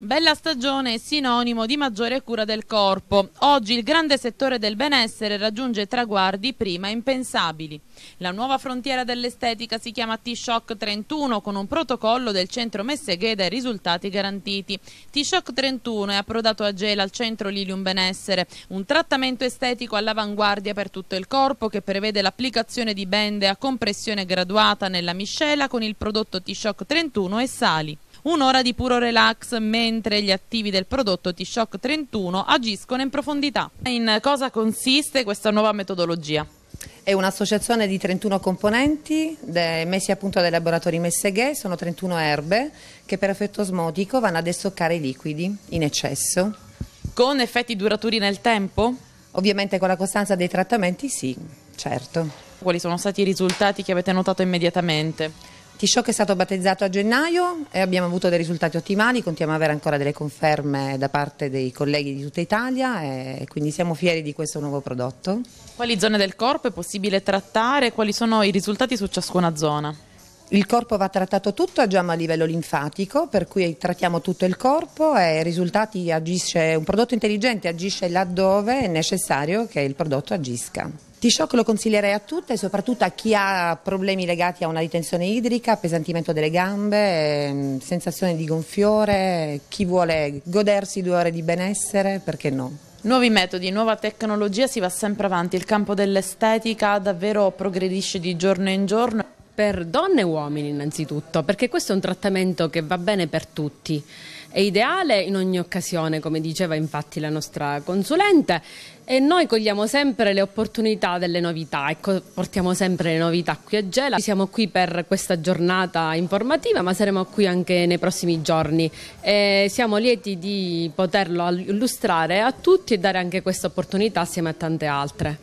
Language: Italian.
Bella stagione è sinonimo di maggiore cura del corpo. Oggi il grande settore del benessere raggiunge traguardi prima impensabili. La nuova frontiera dell'estetica si chiama T-Shock 31 con un protocollo del centro Messegheda e risultati garantiti. T-Shock 31 è approdato a Gela al centro Lilium Benessere, un trattamento estetico all'avanguardia per tutto il corpo che prevede l'applicazione di bende a compressione graduata nella miscela con il prodotto T-Shock 31 e sali. Un'ora di puro relax mentre gli attivi del prodotto T-Shock 31 agiscono in profondità. In cosa consiste questa nuova metodologia? È un'associazione di 31 componenti messi a punto dai laboratori Messeghe, sono 31 erbe che per effetto osmotico vanno a destoccare i liquidi in eccesso. Con effetti duraturi nel tempo? Ovviamente con la costanza dei trattamenti sì, certo. Quali sono stati i risultati che avete notato immediatamente? T-Shock è stato battezzato a gennaio e abbiamo avuto dei risultati ottimali, contiamo ad avere ancora delle conferme da parte dei colleghi di tutta Italia e quindi siamo fieri di questo nuovo prodotto. Quali zone del corpo è possibile trattare? e Quali sono i risultati su ciascuna zona? Il corpo va trattato tutto, agiamo a livello linfatico, per cui trattiamo tutto il corpo e i risultati agisce, un prodotto intelligente agisce laddove è necessario che il prodotto agisca. T-Shock lo consiglierei a tutte, soprattutto a chi ha problemi legati a una ritenzione idrica, appesantimento delle gambe, ehm, sensazione di gonfiore, chi vuole godersi due ore di benessere, perché no? Nuovi metodi, nuova tecnologia, si va sempre avanti, il campo dell'estetica davvero progredisce di giorno in giorno per donne e uomini innanzitutto, perché questo è un trattamento che va bene per tutti. È ideale in ogni occasione, come diceva infatti la nostra consulente, e noi cogliamo sempre le opportunità delle novità, ecco, portiamo sempre le novità qui a Gela. Siamo qui per questa giornata informativa, ma saremo qui anche nei prossimi giorni. E siamo lieti di poterlo illustrare a tutti e dare anche questa opportunità assieme a tante altre.